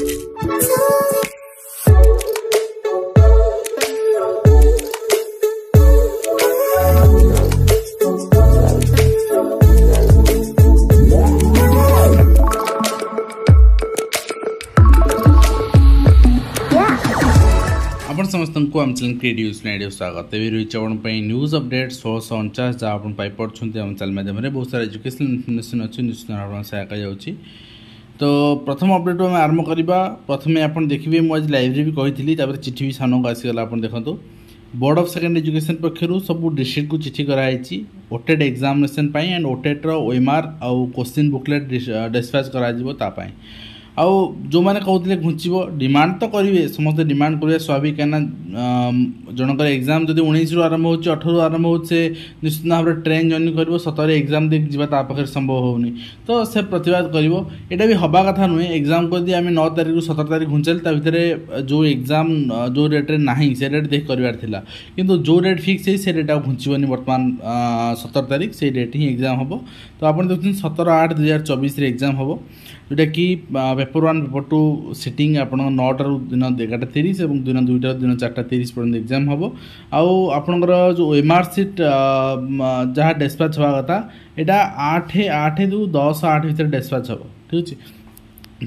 ସମସ୍ତଙ୍କୁ ଆମ channel create news ନାଇଡ଼ିଓ ସ୍ୱାଗତ ତେବେ ରହିଛି ଆପଣ ପାଇଁ ନ୍ୟୁଜ୍ ଅପଡେଟ୍ ଶହଶହ ଅଣଚାଶ ଯାହା ଆପଣ ପାଇପାରୁଛନ୍ତି ଆମ ଚ୍ୟାନେଲ୍ ମାଧ୍ୟମରେ ବହୁତ ସାରା ଏଜୁକେସନାଲ୍ ଇନଫର୍ମେସନ୍ ଅଛି ନିଶ୍ଚିତ ଭାବରେ ସହାୟକ ଯାଉଛି ତ ପ୍ରଥମ ଅପଡ଼େଟ୍ରୁ ଆମେ ଆରମ୍ଭ କରିବା ପ୍ରଥମେ ଆପଣ ଦେଖିବେ ମୁଁ ଆଜି ଲାଇଭ୍ରେ ବି କହିଥିଲି ତାପରେ ଚିଠି ବି ସାନକୁ ଆସିଗଲା ଆପଣ ଦେଖନ୍ତୁ ବୋର୍ଡ଼ ଅଫ୍ ସେକେଣ୍ଡ ଏଜୁକେସନ୍ ପକ୍ଷରୁ ସବୁ ଡିଷ୍ଟ୍ରିକ୍ଟକୁ ଚିଠି କରାଯାଇଛି ଓଟେଡ୍ ଏକ୍ଜାମିନେସନ୍ ପାଇଁ ଆଣ୍ଡ ଓଟେଡ୍ର ଓଏମ୍ଆର୍ ଆଉ କୋଶ୍ଚିନ୍ ବୁକଲେଟ୍ ଡିସ୍ପାଚ୍ କରାଯିବ ତା ପାଇଁ ଆଉ ଯେଉଁମାନେ କହୁଥିଲେ ଘୁଞ୍ଚିବ ଡିମାଣ୍ଡ ତ କରିବେ ସମସ୍ତେ ଡିମାଣ୍ଡ କରିବେ ସ୍ୱାଭାବିକ କାହିଁକିନା ଜଣଙ୍କର ଏକ୍ଜାମ୍ ଯଦି ଉଣେଇଶରୁ ଆରମ୍ଭ ହେଉଛି ଅଠରରୁ ଆରମ୍ଭ ହେଉଛି ସେ ନିଶ୍ଚିତ ଭାବରେ ଟ୍ରେନ୍ ଜଏନ୍ କରିବ ସତରେ ଏକ୍ଜାମ୍ ଦେଇକି ଯିବା ତା ପାଖରେ ସମ୍ଭବ ହେଉନି ତ ସେ ପ୍ରତିବାଦ କରିବ ଏଇଟା ବି ହେବା କଥା ନୁହେଁ ଏକ୍ଜାମ୍କୁ ଯଦି ଆମେ ନଅ ତାରିଖରୁ ସତର ତାରିଖ ଘୁଞ୍ଚାଇଲେ ତା ଭିତରେ ଯେଉଁ ଏକ୍ଜାମ୍ ଯେଉଁ ରେଟ୍ରେ ନାହିଁ ସେ ରେଟ୍ ଦେଖି କରିବାର ଥିଲା କିନ୍ତୁ ଯେଉଁ ରେଟ୍ ଫିକ୍ସ ହେଇ ସେ ରେଟ୍ ଆଉ ଘୁଞ୍ଚିବନି ବର୍ତ୍ତମାନ ସତର ତାରିଖ ସେଇ ରେଟ୍ ହିଁ ଏକ୍ଜାମ୍ ହେବ ତ ଆପଣ ଦେଖୁଛନ୍ତି ସତର ଆଠ ଦୁଇ ହଜାର ଚବିଶରେ ଏକ୍ଜାମ୍ ହେବ ଯେଉଁଟାକି paper one paper two sitting ଆପଣଙ୍କ ନଅଟାରୁ ଦିନ ଏଗାରଟା ତିରିଶ ଏବଂ ଦିନ ଦୁଇଟାରୁ ଦିନ ଚାରିଟା ତିରିଶ ପର୍ଯ୍ୟନ୍ତ ଏକ୍ଜାମ୍ ହେବ ଆଉ ଆପଣଙ୍କର ଯେଉଁ ଏମ୍ ଆର୍ ସିଟ୍ ଯାହା ଡେସ୍ପାଚ୍ ହେବା କଥା ଏଇଟା ଆଠ ଆଠରୁ ଦଶ ଆଠ ଭିତରେ ଡେସ୍ପାଚ୍ ହେବ ଠିକ୍ ଅଛି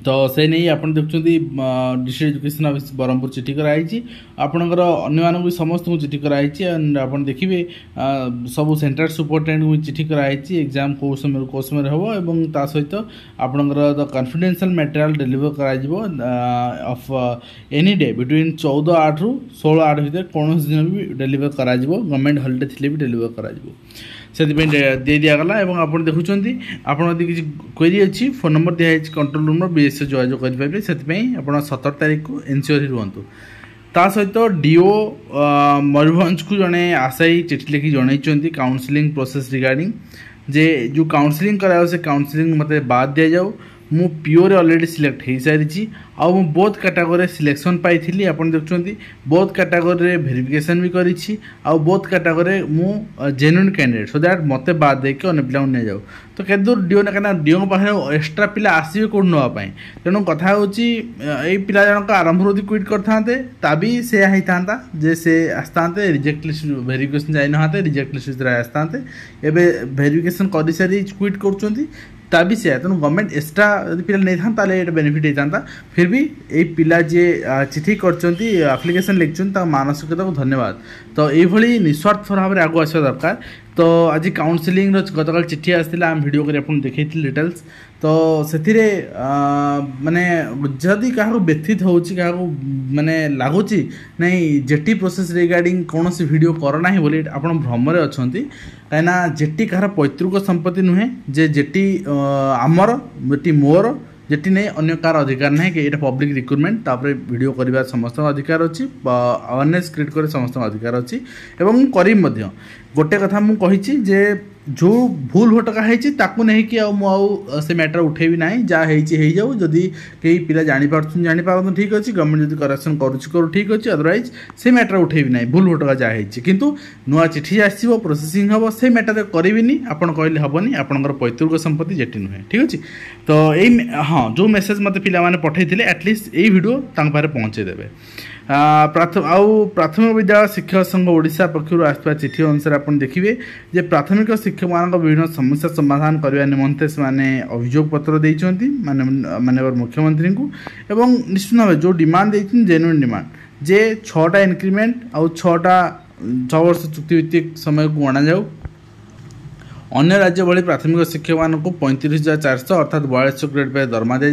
ତ ସେ ନେଇ ଆପଣ ଦେଖୁଛନ୍ତି ଡିଷ୍ଟ୍ରିକ୍ଟ ଏଜୁକେସନ୍ ଅଫିସ୍ ବ୍ରହ୍ମପୁର ଚିଠି କରାହେଇଛି ଆପଣଙ୍କର ଅନ୍ୟମାନଙ୍କୁ ବି ସମସ୍ତଙ୍କୁ ଚିଠି କରାହେଇଛି ଆଣ୍ଡ ଆପଣ ଦେଖିବେ ସବୁ ସେଣ୍ଟର ସୁପରିଟେଣ୍ଡେଣ୍ଟଙ୍କୁ ଚିଠି କରାହେଇଛି ଏକ୍ଜାମ୍ କେଉଁ ସମୟରୁ କେଉଁ ସମୟରେ ହେବ ଏବଂ ତା ସହିତ ଆପଣଙ୍କର ଦ କନଫିଡେନ୍ସିଆଲ୍ ମେଟେରିଆଲ୍ ଡେଲିଭର କରାଯିବ ଅଫ୍ ଏନି ଡେ ବିଟୱିନ୍ ଚଉଦ ଆଠରୁ ଷୋହଳ ଆଠ ଭିତରେ କୌଣସି ଦିନ ବି ଡେଲିଭର କରାଯିବ ଗଭର୍ଣ୍ଣମେଣ୍ଟ ହଲିଡ଼େ ଥିଲେ ବି ଡେଲିଭର କରାଯିବ ସେଥିପାଇଁ ଦେଇ ଦିଆଗଲା ଏବଂ ଆପଣ ଦେଖୁଛନ୍ତି ଆପଣ ଯଦି କିଛି କ୍ୱେରି ଅଛି ଫୋନ୍ ନମ୍ବର ଦିଆହେଇଛି କଣ୍ଟ୍ରୋଲ ରୁମ୍ର ବିଏସ୍ରେ ଯୋଗାଯୋଗ କରିପାରିବେ ସେଥିପାଇଁ ଆପଣ ସତର ତାରିଖକୁ ଏନ୍ସିଓରି ରୁହନ୍ତୁ ତା ସହିତ ଡିଓ ମୟୂରଭଞ୍ଜକୁ ଜଣେ ଆଶାୟୀ ଚିଠି ଲେଖି ଜଣାଇଛନ୍ତି କାଉନ୍ସିଲିଂ ପ୍ରୋସେସ୍ ରିଗାର୍ଡ଼ିଂ ଯେ ଯେଉଁ କାଉନ୍ସିଲିଂ କରାଯାଉ ସେ କାଉନ୍ସିଲିଂ ମୋତେ ବାଦ୍ ଦିଆଯାଉ ମୁଁ ପିଓରେ ଅଲରେଡ଼ି ସିଲେକ୍ଟ ହୋଇସାରିଛି ଆଉ ମୁଁ ବହୁତ କାଟାଗୋରୀରେ ସିଲେକ୍ସନ୍ ପାଇଥିଲି ଆପଣ ଦେଖୁଛନ୍ତି ବହୁତ କାଟାଗୋରୀରେ ଭେରିଫିକେସନ୍ ବି କରିଛି ଆଉ ବହୁତ କାଟାଗୋରୀରେ ମୁଁ ଜେନ୍ୟୁନ୍ କ୍ୟାଣ୍ଡିଡେଟ୍ ସୋ ଦ୍ୟାଟ୍ ମୋତେ ବାଦ୍ ଦେଇକି ଅନ୍ୟ ପିଲାଙ୍କୁ ନିଆଯାଉ ତ କେତେ ଦୂର ଡିଓ କାହିଁକିନା ଡିଓଙ୍କ ପାଖରେ ଏକ୍ସଟ୍ରା ପିଲା ଆସିବେ କେଉଁଠୁ ନେବା ପାଇଁ ତେଣୁ କଥା ହେଉଛି ଏଇ ପିଲା ଜଣକ ଆରମ୍ଭରୁ ଯଦି କ୍ୱିଟ୍ କରିଥାନ୍ତେ ତା ବି ସେୟା ହେଇଥାନ୍ତା ଯେ ସେ ଆସିଥାନ୍ତେ ରିଜେକ୍ଟ ଲିଷ୍ଟ ଭେରିଫିକେସନ୍ ଯାଇନଥାନ୍ତେ ରିଜେକ୍ଟ ଲିଷ୍ଟ ଭିତରେ ଆସିଥାନ୍ତେ ଏବେ ଭେରିଫିକେସନ୍ କରିସାରି କ୍ୱିଟ୍ କରୁଛନ୍ତି ତା ବି ସେୟା ତେଣୁ ଗଭର୍ଣ୍ଣମେଣ୍ଟ ଏକ୍ସଟ୍ରା ଯଦି ପିଲା ନେଇଥାନ୍ତା ତାହେଲେ ଏଇଟା ବେନିଫିଟ୍ ହେଇଥାନ୍ତା ଫିର୍ ବି ଏଇ ପିଲା ଯିଏ ଚିଠି କରିଛନ୍ତି ଆପ୍ଲିକେସନ୍ ଲେଖିଛନ୍ତି ତାଙ୍କ ମାନସିକତାକୁ ଧନ୍ୟବାଦ ତ ଏଇଭଳି ନିଃସ୍ୱାର୍ଥ ଭାବରେ ଆଗକୁ ଆସିବା ଦରକାର তো ଆଜି କାଉନସିଲିଂର ଗତକାଲି ଚିଠି ଆସିଥିଲା ଆମେ ଭିଡ଼ିଓ କରି ଆପଣଙ୍କୁ ଦେଖେଇଥିଲି ଡିଟେଲ୍ସ ତ ସେଥିରେ ମାନେ ଯଦି କାହାକୁ ବ୍ୟଥିତ ହେଉଛି କାହାକୁ ମାନେ ଲାଗୁଛି ନାଇଁ ଜେଟି ପ୍ରୋସେସ୍ ରିଗାର୍ଡ଼ିଂ କୌଣସି ଭିଡ଼ିଓ କର ନାହିଁ ବୋଲି ଆପଣ ଭ୍ରମରେ ଅଛନ୍ତି କାହିଁକିନା ଜେଟି କାହାର ପୈତୃକ ସମ୍ପତ୍ତି ନୁହେଁ ଯେ ଜେଟି ଆମର ଜେଟି ମୋର যেটি নেই অন্য কার অধিকার নাই এটা পব্লিক রিক্রুটমেন্ট তাপরে ভিডিও করার সমস্ত অধিকার অছি আওয়ারনেস ক্রিয়েট করে সমস্ত অধিকার অছি এবং করিম মধ্য ଗୋଟେ କଥା ମୁଁ କହିଛି ଯେ ଯେଉଁ ଭୁଲ ଭଟକା ହେଇଛି ତାକୁ ନେଇକି ଆଉ ମୁଁ ଆଉ ସେ ମ୍ୟାଟର ଉଠେଇବି ନାହିଁ ଯାହା ହେଇଛି ହେଇଯାଉ ଯଦି କେହି ପିଲା ଜାଣିପାରୁଛନ୍ତି ଜାଣିପାରନ୍ତୁ ଠିକ୍ ଅଛି ଗଭର୍ଣ୍ଣମେଣ୍ଟ ଯଦି କରେକ୍ସନ୍ କରୁଛି କରୁ ଠିକ୍ ଅଛି ଅଦରୱାଇଜ୍ ସେ ମ୍ୟାଟର ଉଠେଇବି ନାହିଁ ଭୁଲ ଭଟକା ଯାହା ହେଇଛି କିନ୍ତୁ ନୂଆ ଚିଠି ଆସିବ ପ୍ରୋସେସିଂ ହେବ ସେ ମ୍ୟାଟର କରିବିନି ଆପଣ କହିଲେ ହେବନି ଆପଣଙ୍କର ପୈତୃକ ସମ୍ପତ୍ତି ଯେଟି ନୁହେଁ ଠିକ୍ ଅଛି ତ ଏଇ ହଁ ଯେଉଁ ମେସେଜ୍ ମୋତେ ପିଲାମାନେ ପଠାଇଥିଲେ ଆଟଲିଷ୍ଟ ଏଇ ଭିଡ଼ିଓ ତାଙ୍କ ପାଖରେ ପହଞ୍ଚାଇ ଦେବେ प्राथम आउँ प्राथमिक विद्यालय शिक्षक संघ ओडा पक्ष आिठी अनुसार देखियो प्राथमिक शिक्षक विभिन्न समस्या समाधान निमन्ते अभियोग पत्र माने मुख्यमन्त्री निश्चित भाइ जो डिमान्ड दिन जेन्युन डिमान्ड जे छटा इनक्रिमेन्ट आउँ छ समय समयको अणा अन्य राज्य भाथमिक शिक्षक मुख पैँतिरि हजार चार सय अर्थात् बयाालिसौँ ग्रेड रुपियाँ दरमा दि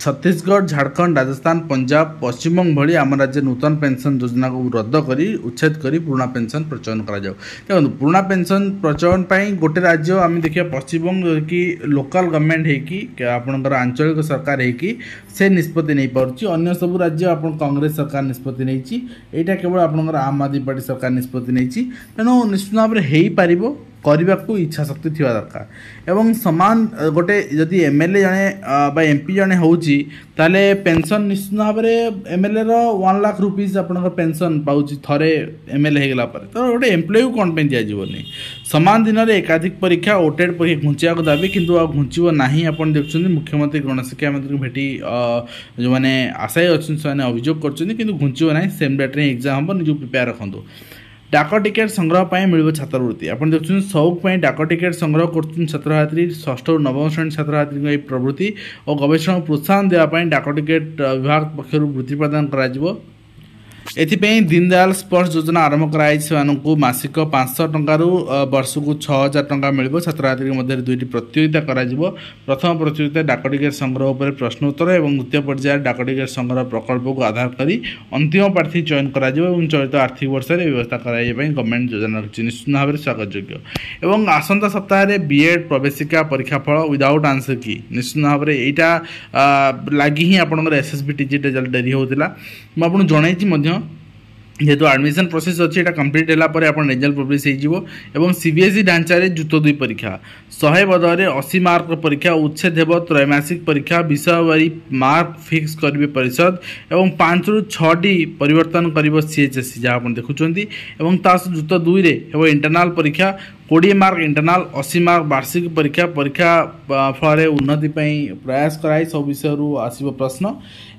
छत्तीसगढ़ झारखंड राजस्थान पंजाब पश्चिम बंग आम राज्य नूत पेंशन योजना को रद्द कर उच्छेद कर पुणा पेनसन प्रचयन कर देखो पुणा पेंशन प्रचलन पर गोटे राज्य आम देखिए पश्चिमबंग कि लोकाल गवर्नमेंट है आपणकर आंचलिक सरकार है से निष्पत्ति नहीं पार्टी अगर सब राज्य आप कंग्रेस सरकार निष्पत्ति नहीं केवल आपंकर आम आदमी पार्टी सरकार निष्पत्ति तेणु निश्चित भाव में हो पार କରିବାକୁ ଇଚ୍ଛା ଶକ୍ତି ଥିବା ଦରକାର ଏବଂ ସମାନ ଗୋଟେ ଯଦି ଏମ୍ ଏଲ୍ ଏ ଜଣେ ବା ଏମ୍ ପି ଜଣେ ହେଉଛି ତାହେଲେ ପେନ୍ସନ୍ ନିଶ୍ଚିତ ଭାବରେ M L A one lakh rupees ଆପଣଙ୍କ ପେନ୍ସନ୍ ପାଉଛି ଥରେ ଏମ୍ ଏଲ୍ ଏ ହେଇଗଲା ପରେ ତ ଗୋଟେ ଏମ୍ପ୍ଲୟକୁ କ'ଣ ପାଇଁ ଦିଆଯିବନି ସମାନ ଦିନରେ ଏକାଧିକ ପରୀକ୍ଷା ଓଟେଡ଼୍ ପରୀକ୍ଷା ଘୁଞ୍ଚିବାକୁ ଦାବି କିନ୍ତୁ ଆଉ ଘୁଞ୍ଚିବ ନାହିଁ ଆପଣ ଦେଖୁଛନ୍ତି ମୁଖ୍ୟମନ୍ତ୍ରୀ ଗଣଶିକ୍ଷା ମନ୍ତ୍ରୀଙ୍କୁ ଭେଟି ଯେଉଁମାନେ ଆଶାୟୀ ଅଛନ୍ତି ସେମାନେ ଅଭିଯୋଗ କରୁଛନ୍ତି କିନ୍ତୁ ଘୁଞ୍ଚିବ ନାହିଁ ସେମ୍ ଡେଟ୍ରେ ହିଁ ଏକ୍ଜାମ୍ ହେବ ନିଜକୁ ପ୍ରିପେୟାର୍ ରଖନ୍ତୁ ডাক ଟିକେଟ୍ ସଂଗ୍ରହ ପାଇଁ ମିଳିବ ଛାତ୍ରବୃତ୍ତି ଆପଣ ଦେଖୁଛନ୍ତି ସଉକ ପାଇଁ ଡାକ ଟିକେଟ୍ ସଂଗ୍ରହ କରୁଛନ୍ତି ଛାତ୍ରଛାତ୍ରୀ ଷଷ୍ଠରୁ ନବମ ଶ୍ରେଣୀ ଛାତ୍ରଛାତ୍ରୀଙ୍କ ଏହି ପ୍ରବୃତ୍ତି ଓ ଗବେଷଣା ପ୍ରୋତ୍ସାହନ ଦେବା ପାଇଁ ଡାକ ଟିକେଟ୍ ବିଭାଗ ପକ୍ଷରୁ ବୃତ୍ତି ପ୍ରଦାନ କରାଯିବ ଏଥିପାଇଁ ଦୀନଦୟାଲ ସ୍ପର୍ଶ ଯୋଜନା ଆରମ୍ଭ କରାଯାଇଛି ସେମାନଙ୍କୁ ମାସିକ ପାଞ୍ଚଶହ ଟଙ୍କାରୁ ବର୍ଷକୁ ଛଅ ହଜାର ଟଙ୍କା ମିଳିବ ଛାତ୍ରଛାତ୍ରୀଙ୍କ ମଧ୍ୟରେ ଦୁଇଟି ପ୍ରତିଯୋଗିତା କରାଯିବ ପ୍ରଥମ ପ୍ରତିଯୋଗିତା ଡାକଟିକେଟ୍ ସଂଗ୍ରହ ଉପରେ ପ୍ରଶ୍ନୋତ୍ତର ଏବଂ ଦ୍ୱିତୀୟ ପର୍ଯ୍ୟାୟରେ ଡାକଟିକେଟ୍ ସଂଗ୍ରହ ପ୍ରକଳ୍ପକୁ ଆଧାର କରି ଅନ୍ତିମ ପ୍ରାର୍ଥୀ ଚୟନ କରାଯିବ ଏବଂ ଚଳିତ ଆର୍ଥିକ ବର୍ଷରେ ବ୍ୟବସ୍ଥା କରାଯିବା ପାଇଁ ଗଭର୍ଣ୍ଣମେଣ୍ଟ ଯୋଜନା ରଖିଛି ନିଶ୍ଚିତ ଭାବରେ ସ୍ୱାଗତଯୋଗ୍ୟ ଏବଂ ଆସନ୍ତା ସପ୍ତାହରେ ବିଏଡ଼୍ ପ୍ରବେଶିକା ପରୀକ୍ଷା ଫଳ ୱିଦାଉଟ୍ ଆନ୍ସର କି ନିଶ୍ଚିତ ଭାବରେ ଏଇଟା ଲାଗି ହିଁ ଆପଣଙ୍କର S S B TG result ଡେରି ହେଉଥିଲା ମୁଁ ଆପଣଙ୍କୁ ଜଣାଇଛି ମଧ୍ୟ যেহেতু আডমিশন প্রোসেস অছি এটা কমপ্লিট হলা পরে আপনার রেজল্ট পব্লিশ হয়ে যাব এবং সিবিএসই ঢাঞ্চার যুক্ত দুই পরীক্ষা শহে বদলে অশী মার্ক পরীক্ষা উচ্ছেদ হব ত্রৈমাসিক পরীক্ষা বিষয়বাহী মার্ক ফিক্স করবে পরিষদ এবং পাঁচরু ছটি পরিবর্তন করব সিএচএসি যা আপনার দেখুম এবং তা যুক্ত দুইরে হব ইন্টরনাল পরীক্ষা କୋଡ଼ିଏ ମାର୍କ ଇଣ୍ଟରନାଲ୍ ଅଶୀ ମାର୍କ ବାର୍ଷିକ ପରୀକ୍ଷା ପରୀକ୍ଷା ଫଳରେ ଉନ୍ନତି ପାଇଁ ପ୍ରୟାସ କରାଇ ସବୁ ବିଷୟରୁ ଆସିବ ପ୍ରଶ୍ନ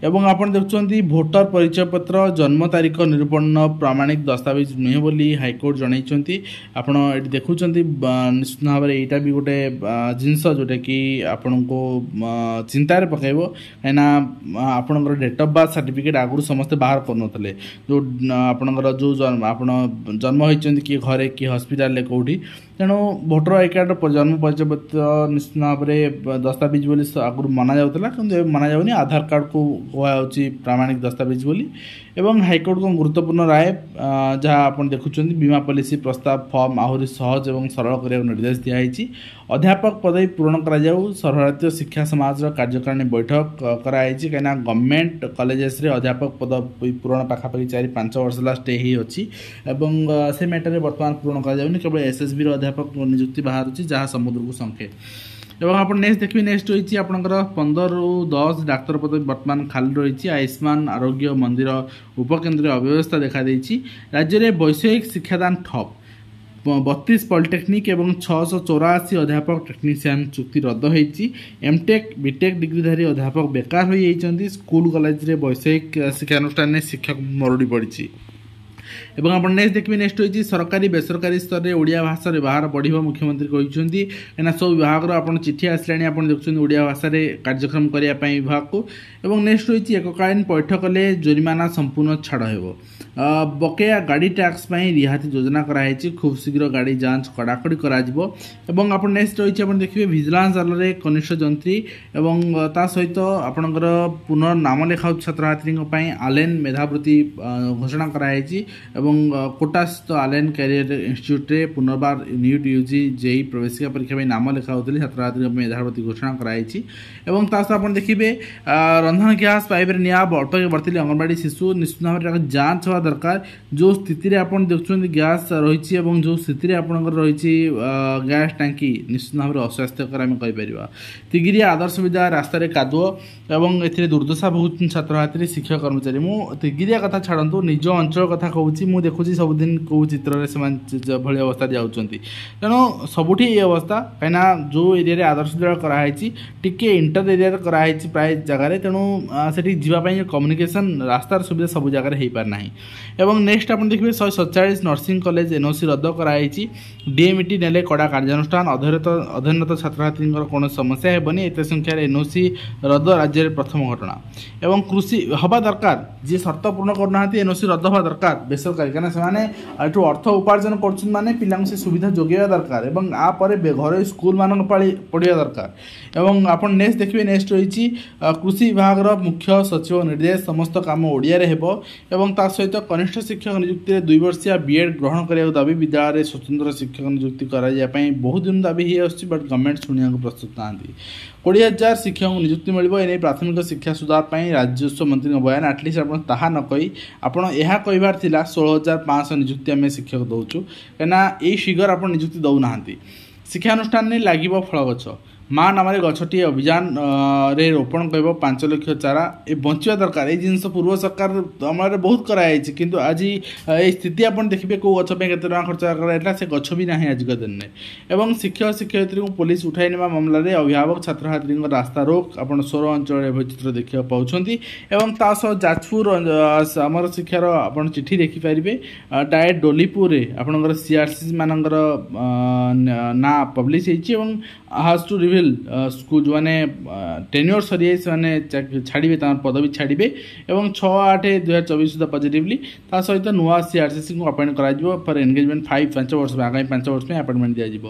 ଏବଂ ଆପଣ ଦେଖୁଛନ୍ତି ଭୋଟର ପରିଚୟ ପତ୍ର ଜନ୍ମ ତାରିଖ ନିରୂପଣ ପ୍ରାମାଣିକ ଦସ୍ତାବିଜ ନୁହେଁ ବୋଲି ହାଇକୋର୍ଟ ଜଣାଇଛନ୍ତି ଆପଣ ଏଠି ଦେଖୁଛନ୍ତି ନିଶ୍ଚିତ ଭାବରେ ଏଇଟା ବି ଗୋଟେ ଜିନିଷ ଯେଉଁଟାକି ଆପଣଙ୍କୁ ଚିନ୍ତାରେ ପକାଇବ କାହିଁକିନା ଆପଣଙ୍କର ଡେଟ୍ ଅଫ୍ ବାର୍ଥ ସାର୍ଟିଫିକେଟ୍ ଆଗରୁ ସମସ୍ତେ ବାହାର କରୁନଥିଲେ ଯେଉଁ ଆପଣଙ୍କର ଯେଉଁ ଆପଣ ଜନ୍ମ ହୋଇଛନ୍ତି କିଏ ଘରେ କି ହସ୍ପିଟାଲରେ କେଉଁଠି ତେଣୁ ଭୋଟର ଆଇ କାର୍ଡ଼ ଜନ୍ମ ପରିଚୟପତ୍ର ନିଶ୍ଚିତ ଭାବରେ ଦସ୍ତାବିଜ ବୋଲି ଆଗରୁ ମନା ଯାଉଥିଲା କିନ୍ତୁ ଏବେ ମନା ଯାଉନି ଆଧାର କାର୍ଡ଼କୁ କୁହାଯାଉଛି ପ୍ରାମାଣିକ ଦସ୍ତାବିଜ ବୋଲି এবং ହାଇକୋର୍ଟଙ୍କ ଗୁରୁତ୍ୱପୂର୍ଣ୍ଣ ରାୟ ଯାହା ଆପଣ ଦେଖୁଛନ୍ତି ବୀମା ପଲିସି ପ୍ରସ୍ତାବ ଫର୍ମ ଆହୁରି ସହଜ ଏବଂ ସରଳ କରିବାକୁ ନିର୍ଦ୍ଦେଶ ଦିଆଯାଇଛି ଅଧ୍ୟାପକ ପଦବୀ ପୂରଣ କରାଯାଉ ସର୍ବଭାରତୀୟ ଶିକ୍ଷା ସମାଜର କାର୍ଯ୍ୟକାରିଣୀ ବୈଠକ କରାଯାଇଛି କାହିଁକିନା ଗଭର୍ଣ୍ଣମେଣ୍ଟ କଲେଜେସରେ ଅଧ୍ୟାପକ ପଦବୀ ପୂରଣ ପାଖାପାଖି ଚାରି ପାଞ୍ଚ ବର୍ଷ ହେଲା ଷ୍ଟେ ହୋଇଅଛି ଏବଂ ସେ ମ୍ୟାଟର୍ରେ ବର୍ତ୍ତମାନ ପୂରଣ କରାଯାଉନି କେବଳ ଏସ୍ଏସ୍ବିର ଅଧ୍ୟାପକ ନିଯୁକ୍ତି ବାହାରୁଛି ଯାହା ସମୁଦ୍ରକୁ ସଂଖେ এবং আপনার নেক্সট দেখবে নেক্সট রয়েছে আপনার পনেরু দশ ডাক্তার পদ বর্তমান খালি রয়েছে আয়ুষ্মান আরোগ্য মন্দির উপকেন্দ্রে অব্যবস্থা দেখা দিয়েছি রাজ্যের বৈষয়িক শিক্ষাদান ঠপ বত্রিশ পলিটেকনিক এবং ছশো চৌরাশি অধ্যাপক টেকনিসিয়ান চুক্তি রদ হয়েছি এমটেক বিটেক ডিগ্রিধারী অধ্যাপক বেকার হয়ে যাই স্কুল কলেজে বৈষয়িক শিক্ষানুষ্ঠানে শিক্ষক মরুড়ি পড়ছে ଏବଂ ଆପଣ ନେକ୍ସଟ ଦେଖିବେ ନେକ୍ସଟ ହୋଇଛି ସରକାରୀ ବେସରକାରୀ ସ୍ତରରେ ଓଡ଼ିଆ ଭାଷାର ବ୍ୟବହାର ବଢ଼ିବ ମୁଖ୍ୟମନ୍ତ୍ରୀ କହିଛନ୍ତି କାହିଁକିନା ସବୁ ବିଭାଗର ଆପଣ ଚିଠି ଆସିଲାଣି ଆପଣ ଦେଖୁଛନ୍ତି ଓଡ଼ିଆ ଭାଷାରେ କାର୍ଯ୍ୟକ୍ରମ କରିବା ପାଇଁ ବିଭାଗକୁ ଏବଂ ନେକ୍ସଟ ହୋଇଛି ଏକକାଳୀନ ପୈଠ କଲେ ଜୋରିମାନା ସମ୍ପୂର୍ଣ୍ଣ ଛାଡ଼ ହେବ ବକେୟା ଗାଡ଼ି ଟ୍ୟାକ୍ସ ପାଇଁ ରିହାତି ଯୋଜନା କରାଯାଇଛି ଖୁବ୍ ଶୀଘ୍ର ଗାଡ଼ି ଯାଞ୍ଚ କଡ଼ାକଡ଼ି କରାଯିବ ଏବଂ ଆପଣ ନେକ୍ସଟ ରହିଛି ଆପଣ ଦେଖିବେ ଭିଜିଲାନ୍ସ ଆଲରେ କନିଷ୍ଠ ଯନ୍ତ୍ରୀ ଏବଂ ତା ସହିତ ଆପଣଙ୍କର ପୁନଃ ନାମ ଲେଖା ଛାତ୍ରଛାତ୍ରୀଙ୍କ ପାଇଁ ଆଲେନ୍ ମେଧାବୃତ୍ତି ଘୋଷଣା କରାଯାଇଛି ଏବଂ କୋଟାସ୍ଥିତ ଆଲେନ୍ କ୍ୟାରିୟର ଇନଷ୍ଟିଚ୍ୟୁଟ୍ରେ ପୁନର୍ବାର ନିଟ୍ ୟୁଜି ଜେଇ ପ୍ରବେଶିକା ପରୀକ୍ଷା ପାଇଁ ନାମ ଲେଖା ହେଉଥିଲେ ଛାତ୍ରଛାତ୍ରୀଙ୍କ ପାଇଁ ମେଧାବୃତ୍ତି ଘୋଷଣା କରାଯାଇଛି ଏବଂ ତା ସହିତ ଆପଣ ଦେଖିବେ ରନ୍ଧନ ଗ୍ୟାସ୍ ପାଇପରେ ନିଆଁ ଅଟକି ବର୍ତ୍ତିଲେ ଅଙ୍ଗନବାଡ଼ି ଶିଶୁ ନିଶ୍ଚିତ ଭାବରେ ଯାଞ୍ଚ ହେବା দরকার যে স্থিতিরে আপনার দেখুন গ্যাস রয়েছে এবং যে স্থিতিরে আপনার রয়েছে গ্যাস ট্যাঙ্কি নিশ্চিত ভাবে অস্বাস্থ্যকর আমি কইপার তিগিরি আদর্শ বিদ্যা রাস্তার কাদুଅ এবং এতে দুর্দশা ভোগুছেন ছাত্রছাত্রী শিক্ষক কর্মচারী মু তিগিরিয়া কথা ছাড়ু নিজ অঞ্চল কথা কৌছি মু দেখুছি সবুদিন কেউ চিত্রের সে ভালো অবস্থা যাচ্ছেন তেমন সবুঠি এই অবস্থা কিনা যে এরিয়ায় আদর্শ বিদ্যালয় করা হয়েছে টিকি ইন্টার এরিয়ার করা হয়েছে প্রায় জায়গায় তেমন সেটি যা কম্যুনিকেসন রাস্তার সুবিধা সবু জায়গায় হয়ে পারে না এবং নেক্সট আপনি দেখবে শহে সতচাশ নর্সিং কলেজ এনওসি রদ্দ କରାଯାଇଛି ডিএমইটি e নেলে কড়া কার্যানুষ্ঠান অধরত অধীনত ছাত্রছাত্রী কোনো সমস্যা হেবনি এত সংখ্যার এনওসি রদ্দ রাজ্যের প্রথম ঘটনা এবং কৃষি হওয়া দরকার যে সর্ত পূর্ণ করুনা এনওসি রদ্দ হওয়া দরকার বেসরকারি কেন সে এটু অর্থ উপার্জন করছেন মানে পিলা সে সুবিধা যোগাইবা দরকার এবং আপরে ঘরোই স্কুল মান পড়া দরকার এবং আপনার নেক্সট দেখবে নেক্সট রয়েছে কৃষি বিভাগের মুখ্য সচিব নির্দেশ সমস্ত কাম ওড়িয়ারে হব এবং তা সহ କନିଷ୍ଠ ଶିକ୍ଷକ ନିଯୁକ୍ତିରେ ଦୁଇ ବର୍ଷିଆ ବିଏଡ଼୍ ଗ୍ରହଣ କରିବାକୁ ଦାବି ବିଦ୍ୟାଳୟରେ ସ୍ୱତନ୍ତ୍ର ଶିକ୍ଷକ ନିଯୁକ୍ତି କରାଯିବା ପାଇଁ ବହୁତ ଦିନ ଦାବି ହୋଇଆସୁଛି ବଟ୍ ଗଭର୍ଣ୍ଣମେଣ୍ଟ ଶୁଣିବାକୁ ପ୍ରସ୍ତୁତ ନାହାନ୍ତି କୋଡ଼ିଏ ହଜାର ଶିକ୍ଷକଙ୍କୁ ନିଯୁକ୍ତି ମିଳିବ ଏ ନେଇ ପ୍ରାଥମିକ ଶିକ୍ଷା ସୁଧାର ପାଇଁ ରାଜସ୍ୱ ମନ୍ତ୍ରୀଙ୍କ ବୟାନ ଆଟଲିଷ୍ଟ ଆପଣ ତାହା ନ କହି ଆପଣ ଏହା କହିବାର ଥିଲା ଷୋହଳ ହଜାର ପାଞ୍ଚଶହ ନିଯୁକ୍ତି ଆମେ ଶିକ୍ଷକ ଦେଉଛୁ କାହିଁକିନା ଏଇ ଫିଗର ଆପଣ ନିଯୁକ୍ତି ଦେଉନାହାନ୍ତି ଶିକ୍ଷାନୁଷ୍ଠାନରେ ଲାଗିବ ଫଳ ଗଛ ମା ନାମରେ ଗଛଟିଏ ଅଭିଯାନରେ ରୋପଣ କରିବ ପାଞ୍ଚ ଲକ୍ଷ ଚାରା ଏ ବଞ୍ଚିବା ଦରକାର ଏଇ ଜିନିଷ ପୂର୍ବ ସରକାର ଅମଳରେ ବହୁତ କରାଯାଇଛି କିନ୍ତୁ ଆଜି ଏଇ ସ୍ଥିତି ଆପଣ ଦେଖିବେ କେଉଁ ଗଛ ପାଇଁ କେତେ ଟଙ୍କା ଖର୍ଚ୍ଚ କରାଯାଇଥିଲା ସେ ଗଛ ବି ନାହିଁ ଆଜିକା ଦିନରେ ଏବଂ ଶିକ୍ଷକ ଶିକ୍ଷୟିତ୍ରୀଙ୍କୁ ପୋଲିସ ଉଠାଇ ନେବା ମାମଲାରେ ଅଭିଭାବକ ଛାତ୍ରଛାତ୍ରୀଙ୍କ ରାସ୍ତା ରୋକ ଆପଣ ସୋର ଅଞ୍ଚଳରେ ଏଭଳି ଚିତ୍ର ଦେଖିବାକୁ ପାଉଛନ୍ତି ଏବଂ ତା ସହ ଯାଜପୁର ଆମର ଶିକ୍ଷାର ଆପଣ ଚିଠି ଦେଖିପାରିବେ ଡାଏଟ୍ ଡୋଲିପୁରରେ ଆପଣଙ୍କର ସିଆର୍ସିମାନଙ୍କର ନାଁ ପବ୍ଲିଶ ହେଇଛି ଏବଂ ହାଜ୍ ଟୁ ରିଭି କୁ ଯେଉଁମାନେ ଟେନ୍ୟୋର୍ ସରିଯାଏ ସେମାନେ ଛାଡ଼ିବେ ତାଙ୍କର ପଦବୀ ଛାଡ଼ିବେ ଏବଂ ଛଅ ଆଠ ଦୁଇହଜାର ଚବିଶ ସୁଦ୍ଧା ପଜିଟିଭଲି ତା ସହିତ ନୂଆ ସିଆର୍ସିସିଙ୍କୁ ଆପଏଣ୍ଟ କରାଯିବ ଫର୍ ଏନ୍ଗେଜମେଣ୍ଟ ଫାଇଭ୍ ପାଞ୍ଚ ବର୍ଷ ପାଇଁ ଆଗାମୀ ପାଞ୍ଚ ବର୍ଷ ପାଇଁ ଆପଏଣ୍ଟମେଣ୍ଟ ଦିଆଯିବ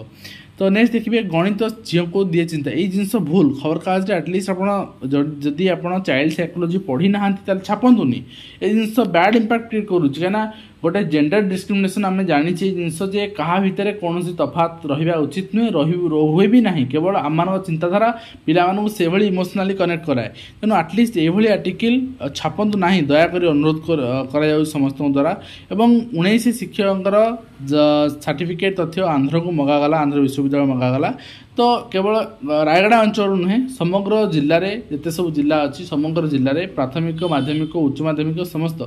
ତ ନେକ୍ସଟ ଦେଖିବେ ଗଣିତ ଝିଅକୁ ଦିଏ ଚିନ୍ତା ଏଇ ଜିନିଷ ଭୁଲ ଖବରକାଗଜରେ ଆଟଲିଷ୍ଟ ଆପଣ ଯଦି ଆପଣ ଚାଇଲ୍ଡ ସାଇକୋଲୋଜି ପଢ଼ି ନାହାନ୍ତି ତାହେଲେ ଛାପନ୍ତୁନି ଏ ଜିନିଷ ବ୍ୟାଡ୍ ଇମ୍ପାକ୍ଟ କ୍ରିଏଟ୍ କରୁଛି କାହିଁକିନା ଗୋଟେ ଜେଣ୍ଡର ଡିସ୍କ୍ରିମିନେସନ୍ ଆମେ ଜାଣିଛେ ଜିନିଷ ଯେ କାହା ଭିତରେ କୌଣସି ତଫାତ୍ ରହିବା ଉଚିତ ନୁହେଁ ରହି ରହୁଏ ବି ନାହିଁ କେବଳ ଆମମାନଙ୍କ ଚିନ୍ତାଧାରା ପିଲାମାନଙ୍କୁ ସେଭଳି ଇମୋସନାଲି କନେକ୍ଟ କରାଏ ତେଣୁ ଆଟଲିଷ୍ଟ ଏଭଳି ଆର୍ଟିକିଲ୍ ଛାପନ୍ତୁ ନାହିଁ ଦୟାକରି ଅନୁରୋଧ କରାଯାଉଛି ସମସ୍ତଙ୍କ ଦ୍ୱାରା ଏବଂ ଉଣେଇଶ ଶିକ୍ଷକଙ୍କର ସାର୍ଟିଫିକେଟ୍ ତଥ୍ୟ ଆନ୍ଧ୍ରକୁ ମଗାଗଲା ଆନ୍ଧ୍ର ବିଶ୍ୱବିଦ୍ୟାଳୟ ମଗାଗଲା ତ କେବଳ ରାୟଗଡ଼ା ଅଞ୍ଚଳରୁ ନୁହେଁ ସମଗ୍ର ଜିଲ୍ଲାରେ ଯେତେ ସବୁ ଜିଲ୍ଲା ଅଛି ସମଗ୍ର ଜିଲ୍ଲାରେ ପ୍ରାଥମିକ ମାଧ୍ୟମିକ ଉଚ୍ଚ ମାଧ୍ୟମିକ ସମସ୍ତ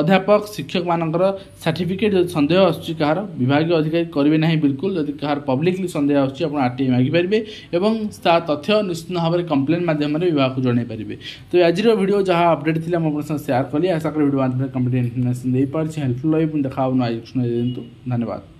ଅଧ୍ୟାପକ ଶିକ୍ଷକମାନଙ୍କର ସାର୍ଟିଫିକେଟ୍ ଯଦି ସନ୍ଦେହ ଆସୁଛି କାହାର ବିଭାଗୀୟ ଅଧିକାରୀ କରିବେ ନାହିଁ ବିଲକୁଲ ଯଦି କାହାର ପବ୍ଲିକଲି ସନ୍ଦେହ ଆସୁଛି ଆପଣ ଆର୍ ଟି ଆଇ ମାଗିପାରିବେ ଏବଂ ତା ତଥ୍ୟ ନିଶ୍ଚିତ ଭାବରେ କମ୍ପ୍ଲେନ୍ ମାଧ୍ୟମରେ ବିଭାଗକୁ ଜଣାଇ ପାରିବେ ତ ଆଜିର ଭିଡ଼ିଓ ଯାହା ଅପଡ଼େଟ୍ ଥିଲା ମୁଁ ଆପଣଙ୍କ ସହ ସେୟାର କଲି ଆଶା କରେ ଭିଡ଼ିଓ ମାଧ୍ୟମରେ କମ୍ପ୍ଲିଟ୍ ଇନଫର୍ମେସନ୍ ଦେଇପାରିଛି ହେଲ୍ପଫୁଲ୍ ରହିବ ଦେଖା ହେବ ନୂଆ ଦିଅନ୍ତୁ ଧନ୍ୟବାଦ